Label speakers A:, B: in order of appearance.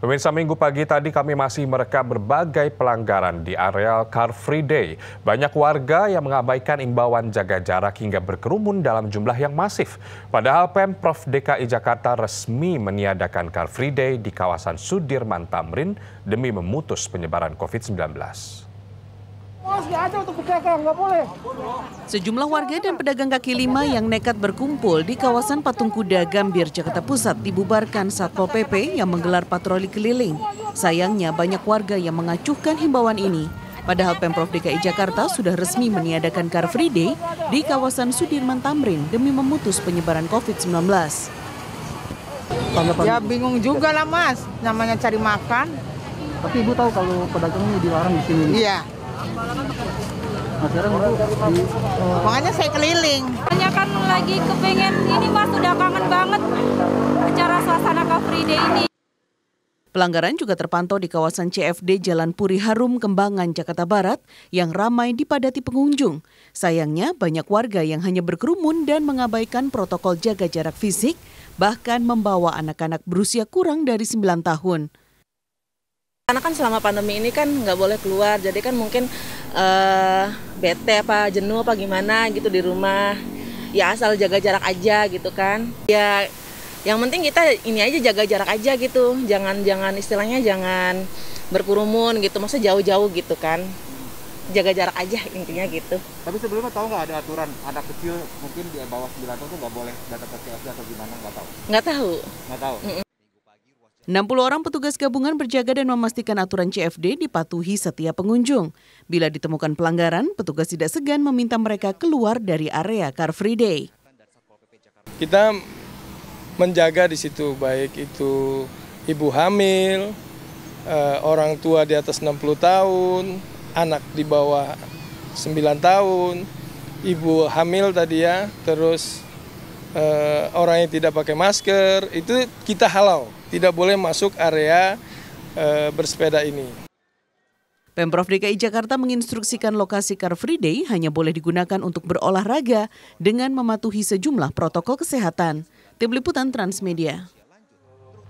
A: Pemirsa minggu pagi tadi kami masih merekam berbagai pelanggaran di areal Car Free Day. Banyak warga yang mengabaikan imbauan jaga jarak hingga berkerumun dalam jumlah yang masif. Padahal Pemprov DKI Jakarta resmi meniadakan Car Free Day di kawasan Sudirman Tamrin demi memutus penyebaran COVID-19.
B: Sejumlah warga dan pedagang kaki lima yang nekat berkumpul di kawasan Patung Kuda Gambir, Jakarta Pusat dibubarkan Satpol PP yang menggelar patroli keliling. Sayangnya banyak warga yang mengacuhkan himbauan ini. Padahal Pemprov DKI Jakarta sudah resmi meniadakan Car Free Day di kawasan Sudirman Tamrin demi memutus penyebaran COVID-19. Ya bingung juga lah mas,
C: namanya cari makan.
B: Tapi ibu tahu kalau pedagang
C: dilarang di sini? Iya. Makanya saya keliling. Hanya kan lagi kepengen ini mas sudah kangen banget acara suasana Car Day ini.
B: Pelanggaran juga terpantau di kawasan CFD Jalan Puri Harum Kembangan, Jakarta Barat yang ramai dipadati pengunjung. Sayangnya banyak warga yang hanya berkerumun dan mengabaikan protokol jaga jarak fisik, bahkan membawa anak-anak berusia kurang dari 9 tahun.
C: Karena kan selama pandemi ini kan nggak boleh keluar, jadi kan mungkin uh, bete apa jenuh apa gimana gitu di rumah. Ya asal jaga jarak aja gitu kan. Ya yang penting kita ini aja jaga jarak aja gitu. Jangan jangan istilahnya jangan berkerumun gitu, maksudnya jauh-jauh gitu kan. Jaga jarak aja intinya gitu. Tapi sebelumnya tahu nggak ada aturan anak kecil mungkin di bawah 9 tahun tuh nggak boleh datang ke kios atau gimana nggak tahu?
B: Nggak tahu. Nggak tahu. Mm -mm. 60 orang petugas gabungan berjaga dan memastikan aturan CFD dipatuhi setiap pengunjung. Bila ditemukan pelanggaran, petugas tidak segan meminta mereka keluar dari area Car Free Day.
D: Kita menjaga di situ, baik itu ibu hamil, eh, orang tua di atas 60 tahun, anak di bawah 9 tahun, ibu hamil tadi ya, terus eh, orang yang tidak pakai masker itu kita halau, tidak boleh masuk area eh, bersepeda ini.
B: Pemprov DKI Jakarta menginstruksikan lokasi Car Free Day hanya boleh digunakan untuk berolahraga dengan mematuhi sejumlah protokol kesehatan. Tim Liputan Transmedia.